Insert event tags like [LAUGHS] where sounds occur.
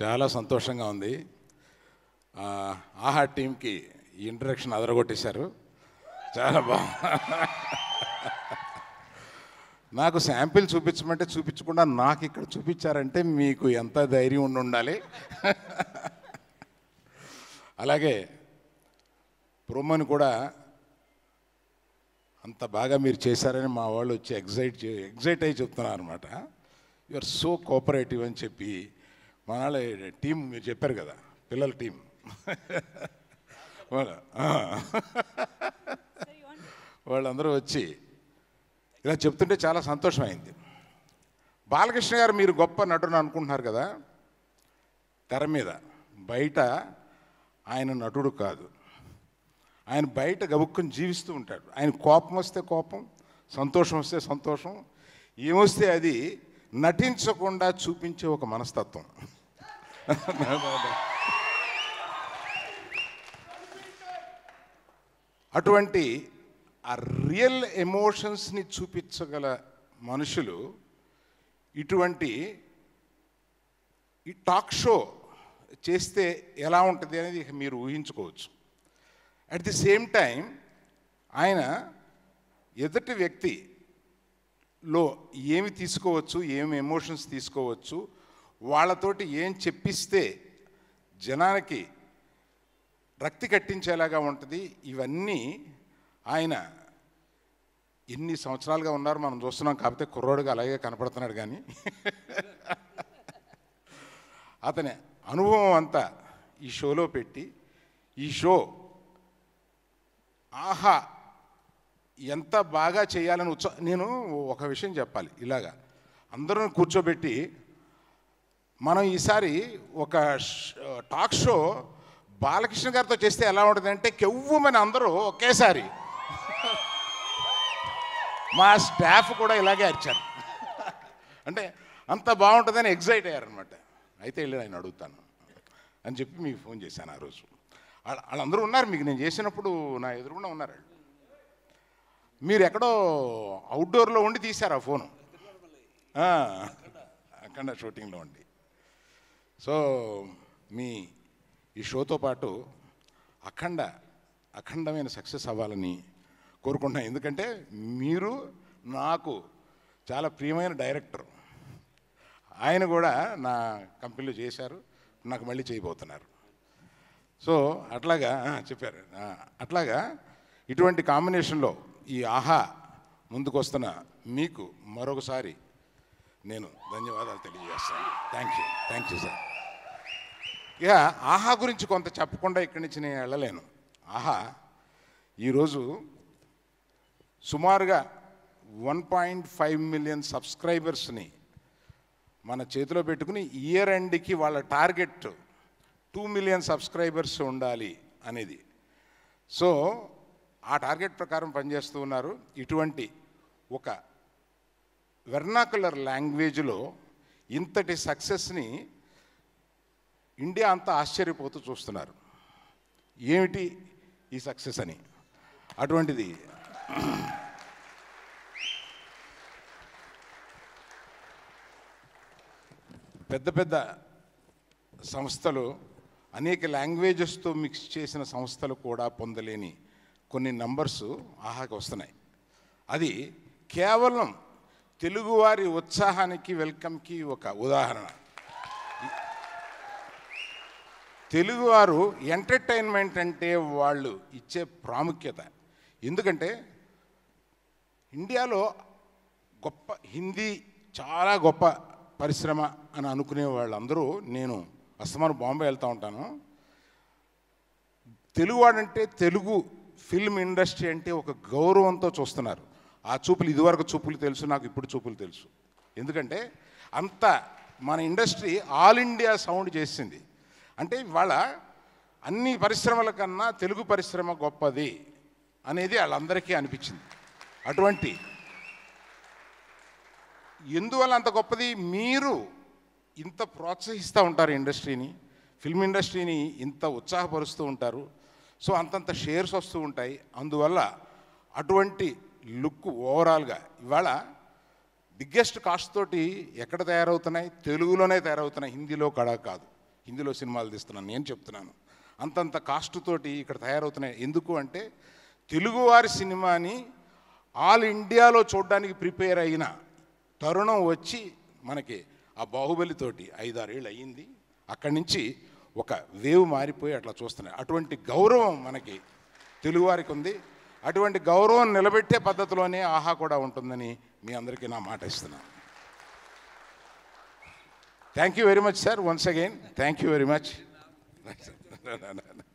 చాలా సంతోషంగా ఉంది ఆహా టీంకి ఈ ఇంట్రడక్షన్ అదరగొట్టేశారు చాలా బాగుంది నాకు శాంపిల్ చూపించమంటే చూపించకుండా నాకు ఇక్కడ చూపించారంటే మీకు ఎంత ధైర్యం ఉండి ఉండాలి అలాగే ప్రోమోని కూడా అంత బాగా మీరు చేశారని మా వాళ్ళు వచ్చి ఎగ్జైట్ ఎగ్జైట్ అయ్యి చెప్తున్నారు అనమాట యు ఆర్ సో కోఆపరేటివ్ అని చెప్పి మనాళ్ళ టీం మీరు చెప్పారు కదా పిల్లల టీం వాళ్ళ వాళ్ళందరూ వచ్చి ఇలా చెప్తుంటే చాలా సంతోషమైంది బాలకృష్ణ గారు మీరు గొప్ప నటుడు అనుకుంటున్నారు కదా తెర మీద బయట ఆయన నటుడు కాదు ఆయన బయట గబుక్కుని జీవిస్తూ ఉంటాడు ఆయన కోపం వస్తే కోపం సంతోషం వస్తే సంతోషం ఏమొస్తే అది నటించకుండా చూపించే ఒక మనస్తత్వం [LAUGHS] అటువంటి ఆ రియల్ ఎమోషన్స్ని చూపించగల మనుషులు ఇటువంటి ఈ టాక్ షో చేస్తే ఎలా ఉంటుంది అనేది మీరు ఊహించుకోవచ్చు అట్ ది సేమ్ టైం ఆయన ఎదుటి వ్యక్తిలో ఏమి తీసుకోవచ్చు ఏమి ఎమోషన్స్ తీసుకోవచ్చు వాళ్ళతోటి ఏం చెప్పిస్తే జనానికి రక్తి కట్టించేలాగా ఉంటుంది ఇవన్నీ ఆయన ఎన్ని సంవత్సరాలుగా ఉన్నారు మనం చూస్తున్నాం కాకపోతే కుర్రోడుగా అలాగే కనపడుతున్నాడు కానీ అతని అనుభవం అంతా ఈ షోలో పెట్టి ఈ షో ఆహా ఎంత బాగా చేయాలని ఉత్సాహం నేను ఒక విషయం చెప్పాలి ఇలాగా అందరూ కూర్చోబెట్టి మనం ఈసారి ఒక టాక్ షో బాలకృష్ణ గారితో చేస్తే ఎలా ఉంటుందంటే మన అందరూ ఒకేసారి మా స్టాఫ్ కూడా ఇలాగే అరిచారు అంటే అంత బాగుంటుందని ఎగ్జైట్ అయ్యారనమాట అయితే వెళ్ళి ఆయన అడుగుతాను అని చెప్పి మీకు ఫోన్ చేశాను ఆ రోజు వాళ్ళందరూ ఉన్నారు మీకు నేను చేసినప్పుడు నా కూడా ఉన్నారు మీరు ఎక్కడో అవుట్డోర్లో ఉండి తీశారు ఆ ఫోను అక్కడ షూటింగ్లో ఉండి సో మీ ఈ షోతో పాటు అఖండ అఖండమైన సక్సెస్ అవ్వాలని కోరుకుంటున్నాను ఎందుకంటే మీరు నాకు చాలా ప్రియమైన డైరెక్టర్ ఆయన కూడా నా కంపెనీలో చేశారు నాకు మళ్ళీ చేయబోతున్నారు సో అట్లాగా చెప్పారు అట్లాగా ఇటువంటి కాంబినేషన్లో ఈ ఆహా ముందుకు వస్తున్న మీకు మరొకసారి నేను ధన్యవాదాలు తెలియజేస్తాను thank you thank you sir ఇక ఆహా గురించి కొంత చెప్పకుండా ఇక్కడి నుంచి నేను వెళ్ళలేను ఆహా ఈరోజు సుమారుగా వన్ పాయింట్ ఫైవ్ మిలియన్ సబ్స్క్రైబర్స్ని మన చేతిలో పెట్టుకుని ఇయర్ ఎండ్కి వాళ్ళ టార్గెట్ టూ మిలియన్ సబ్స్క్రైబర్స్ ఉండాలి అనేది సో ఆ టార్గెట్ ప్రకారం పనిచేస్తూ ఉన్నారు ఇటువంటి ఒక వెర్నాకులర్ లాంగ్వేజ్లో ఇంతటి సక్సెస్ని ఇండియా అంతా ఆశ్చర్యపోతూ చూస్తున్నారు ఏమిటి ఈ సక్సెస్ అని అటువంటిది పెద్ద పెద్ద సంస్థలు అనేక లాంగ్వేజెస్తో మిక్స్ చేసిన సంస్థలు కూడా పొందలేని కొన్ని నంబర్స్ ఆహాకి వస్తున్నాయి అది కేవలం తెలుగువారి ఉత్సాహానికి వెల్కమ్కి ఒక ఉదాహరణ తెలుగువారు ఎంటర్టైన్మెంట్ అంటే వాళ్ళు ఇచ్చే ప్రాముఖ్యత ఎందుకంటే ఇండియాలో గొప్ప హిందీ చాలా గొప్ప పరిశ్రమ అని అనుకునే వాళ్ళందరూ నేను అస్తమాను బాంబే వెళ్తూ ఉంటాను తెలుగువాడంటే తెలుగు ఫిల్మ్ ఇండస్ట్రీ అంటే ఒక గౌరవంతో చూస్తున్నారు ఆ చూపులు ఇదివరకు చూపులు తెలుసు నాకు ఇప్పుడు చూపులు తెలుసు ఎందుకంటే అంత మన ఇండస్ట్రీ ఆల్ ఇండియా సౌండ్ చేసింది అంటే ఇవాళ అన్ని పరిశ్రమల కన్నా తెలుగు పరిశ్రమ గొప్పది అనేది వాళ్ళందరికీ అనిపించింది అటువంటి ఎందువల్ల అంత గొప్పది మీరు ఇంత ప్రోత్సహిస్తూ ఉంటారు ఇండస్ట్రీని ఫిల్మ్ ఇండస్ట్రీని ఇంత ఉత్సాహపరుస్తూ ఉంటారు సో అంతంత షేర్స్ వస్తూ ఉంటాయి అందువల్ల అటువంటి లుక్ ఓవరాల్గా ఇవాళ బిగ్గెస్ట్ కాస్ట్ తోటి ఎక్కడ తయారవుతున్నాయి తెలుగులోనే తయారవుతున్నాయి హిందీలో కడా కాదు హిందీలో సినిమాలు తీస్తున్నాను నేను చెప్తున్నాను అంతంత కాస్ట్ తోటి ఇక్కడ తయారవుతున్నాయి ఎందుకు అంటే తెలుగువారి సినిమాని ఆల్ ఇండియాలో చూడడానికి ప్రిపేర్ అయిన తరుణం వచ్చి మనకి ఆ బాహుబలితోటి ఐదారేళ్ళు అయ్యింది అక్కడి నుంచి ఒక వేవ్ మారిపోయి అట్లా చూస్తున్నాయి అటువంటి గౌరవం మనకి తెలుగువారికి ఉంది అటువంటి గౌరవం నిలబెట్టే పద్ధతిలోనే ఆహా కూడా ఉంటుందని మీ అందరికీ నా మాట ఇస్తున్నాను Thank you very much, sir, once again. Thank you very much. [LAUGHS] no, no, no.